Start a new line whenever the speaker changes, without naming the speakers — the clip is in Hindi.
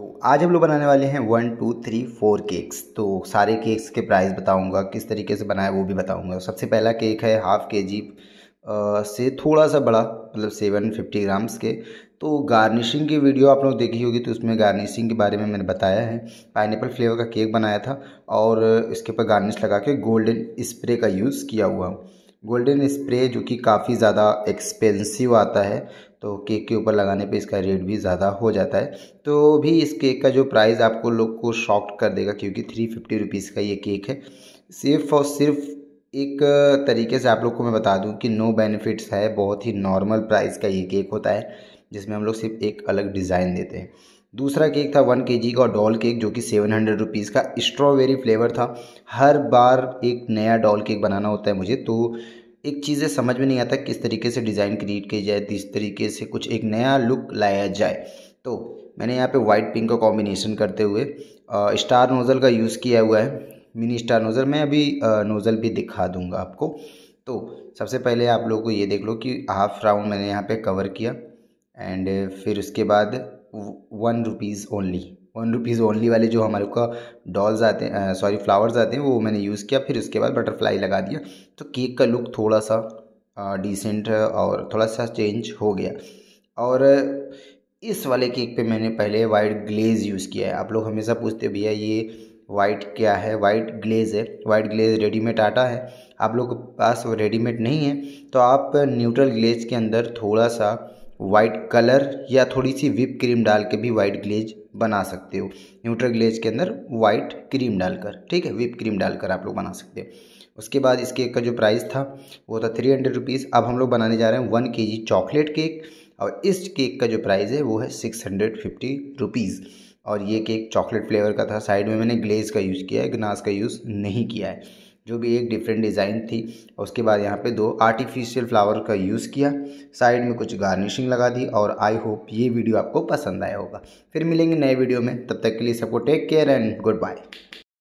तो आज हम लोग बनाने वाले हैं one two three four cakes तो सारे केक्स के प्राइस बताऊंगा किस तरीके से बनाया वो भी बताऊंगा सबसे पहला केक है हाफ़ के जी से थोड़ा सा बड़ा मतलब सेवन फिफ्टी ग्राम्स के तो गार्निशिंग की वीडियो आप लोग देखी होगी तो उसमें गार्निशिंग के बारे में मैंने बताया है पाइनएपल फ्लेवर का केक बनाया था और इसके ऊपर गार्निश लगा के गोल्डन स्प्रे का यूज़ किया हुआ हूँ गोल्डन स्प्रे जो कि काफ़ी ज़्यादा एक्सपेंसिव आता है तो केक के ऊपर लगाने पे इसका रेट भी ज़्यादा हो जाता है तो भी इस केक का जो प्राइस आपको लोग को शॉक कर देगा क्योंकि थ्री फिफ्टी रुपीज़ का ये केक है सिर्फ और सिर्फ एक तरीके से आप लोग को मैं बता दूं कि नो बेनिफिट्स है बहुत ही नॉर्मल प्राइस का ये केक होता है जिसमें हम लोग सिर्फ एक अलग डिज़ाइन देते हैं दूसरा केक था वन के जी का डॉल केक जो कि सेवन हंड्रेड रुपीज़ का स्ट्रॉबेरी फ्लेवर था हर बार एक नया डॉल केक बनाना होता है मुझे तो एक चीज़ें समझ में नहीं आता किस तरीके से डिज़ाइन क्रिएट किया जाए किस तरीके से कुछ एक नया लुक लाया जाए तो मैंने यहाँ पे वाइट पिंक का कॉम्बिनेशन करते हुए स्टार नोज़ल का यूज़ किया हुआ है मिनी स्टार नोज़ल मैं अभी नोज़ल भी दिखा दूँगा आपको तो सबसे पहले आप लोग को ये देख लो कि हाफ राउंड मैंने यहाँ पे कवर किया एंड uh, फिर उसके बाद one rupees only one rupees only वाले जो हमारे का डॉल्स आते हैं सॉरी फ्लावर्स आते हैं वो मैंने यूज़ किया फिर उसके बाद बटरफ्लाई लगा दिया तो केक का लुक थोड़ा सा डिसेंट और थोड़ा सा चेंज हो गया और इस वाले केक पे मैंने पहले वाइट ग्लेज़ यूज़ किया है आप लोग हमेशा पूछते भैया ये वाइट क्या है वाइट ग्लेज़ है वाइट ग्लेज़ रेडीमेड आटा है आप लोग के पास रेडीमेड नहीं है तो आप न्यूट्रल ग्लेज के अंदर थोड़ा सा वाइट कलर या थोड़ी सी विप क्रीम डाल के भी वाइट ग्लेज बना सकते हो न्यूट्रल ग्लेज के अंदर वाइट क्रीम डालकर ठीक है विप क्रीम डालकर आप लोग बना सकते हो उसके बाद इस केक का जो प्राइस था वो था थ्री हंड्रेड रुपीज़ अब हम लोग बनाने जा रहे हैं वन के जी चॉकलेट केक और इस केक का जो प्राइस है वो है सिक्स हंड्रेड फिफ्टी रुपीज़ और ये केक चॉकलेट फ्लेवर का था साइड में मैंने ग्लेज़ का यूज़ किया है गनास का यूज़ नहीं किया है जो भी एक डिफरेंट डिज़ाइन थी उसके बाद यहाँ पे दो आर्टिफिशियल फ्लावर का यूज़ किया साइड में कुछ गार्निशिंग लगा दी और आई होप ये वीडियो आपको पसंद आया होगा फिर मिलेंगे नए वीडियो में तब तक के लिए सबको take care and good bye